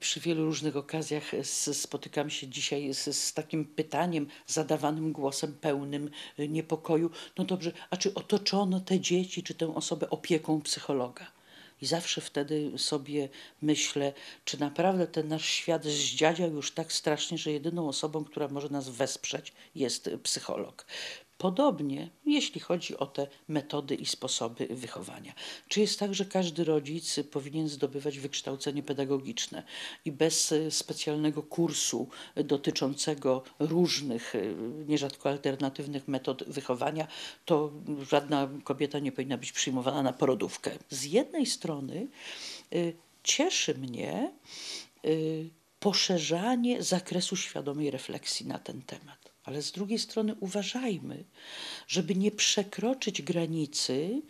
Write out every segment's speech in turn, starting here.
Przy wielu różnych okazjach e, spotykam się dzisiaj z, z, takim pytaniem zadawanym głosem pełnym e, niepokoju. No dobrze, a czy otoczono te dzieci czy tę osobę opieką psychologa? I zawsze wtedy sobie myślę, czy naprawdę ten nasz świat zdziadział już tak strasznie, że jedyną osobą, która może nas wesprzeć, jest psycholog. Podobnie, jeśli chodzi o te metody i sposoby wychowania. Czy jest tak, że każdy rodzic powinien zdobywać wykształcenie pedagogiczne i bez e, specjalnego kursu dotyczącego różnych, e, nierzadko alternatywnych metod wychowania, to żadna kobieta nie powinna być przyjmowana na porodówkę? Z jednej strony e, cieszy mnie poszerzanie zakresu świadomej refleksji na ten temat ale z drugiej strony uważajmy, żeby nie przekroczyć granicy,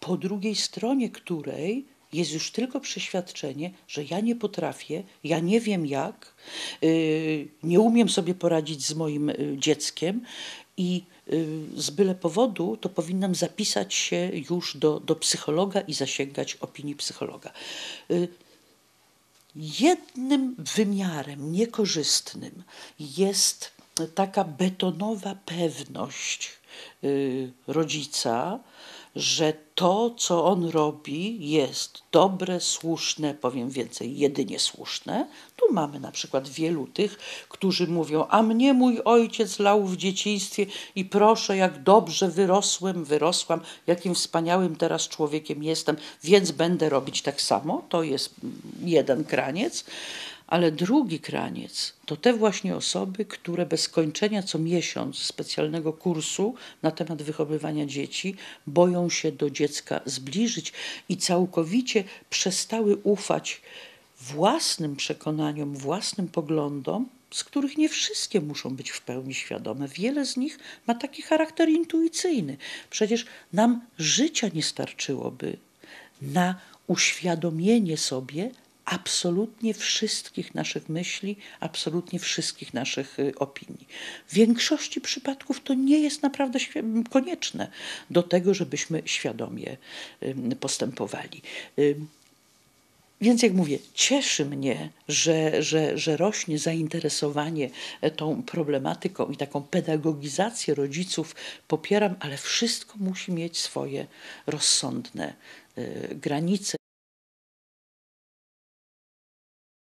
po drugiej stronie której jest już tylko przeświadczenie, że ja nie potrafię, ja nie wiem jak, y, nie umiem sobie poradzić z moim y, dzieckiem i y, z byle powodu to powinnam zapisać się już do, do psychologa i zasięgać opinii psychologa. Jednym wymiarem niekorzystnym jest taka betonowa pewność y, rodzica, że to, co on robi, jest dobre, słuszne, powiem więcej, jedynie słuszne. Tu mamy na przykład wielu tych, którzy mówią: A mnie mój ojciec lał w dzieciństwie i proszę, jak dobrze wyrosłem, wyrosłam, jakim wspaniałym teraz człowiekiem jestem, więc będę robić tak samo. To jest mm, jeden kraniec. Ale drugi kraniec to te właśnie osoby, które bez kończenia co miesiąc specjalnego kursu na temat wychowywania dzieci boją się do dziecka zbliżyć i całkowicie przestały ufać własnym przekonaniom, własnym poglądom, z których nie wszystkie muszą być w pełni świadome. Wiele z nich ma taki charakter intuicyjny. Przecież nam życia nie starczyłoby na uświadomienie sobie absolutnie wszystkich naszych myśli, absolutnie wszystkich naszych y, opinii. W większości przypadków to nie jest naprawdę konieczne do tego, żebyśmy świadomie y, postępowali. Y, więc jak mówię, cieszy mnie, że, że, że rośnie zainteresowanie e, tą problematyką i taką pedagogizację rodziców popieram, ale wszystko musi mieć swoje rozsądne granice.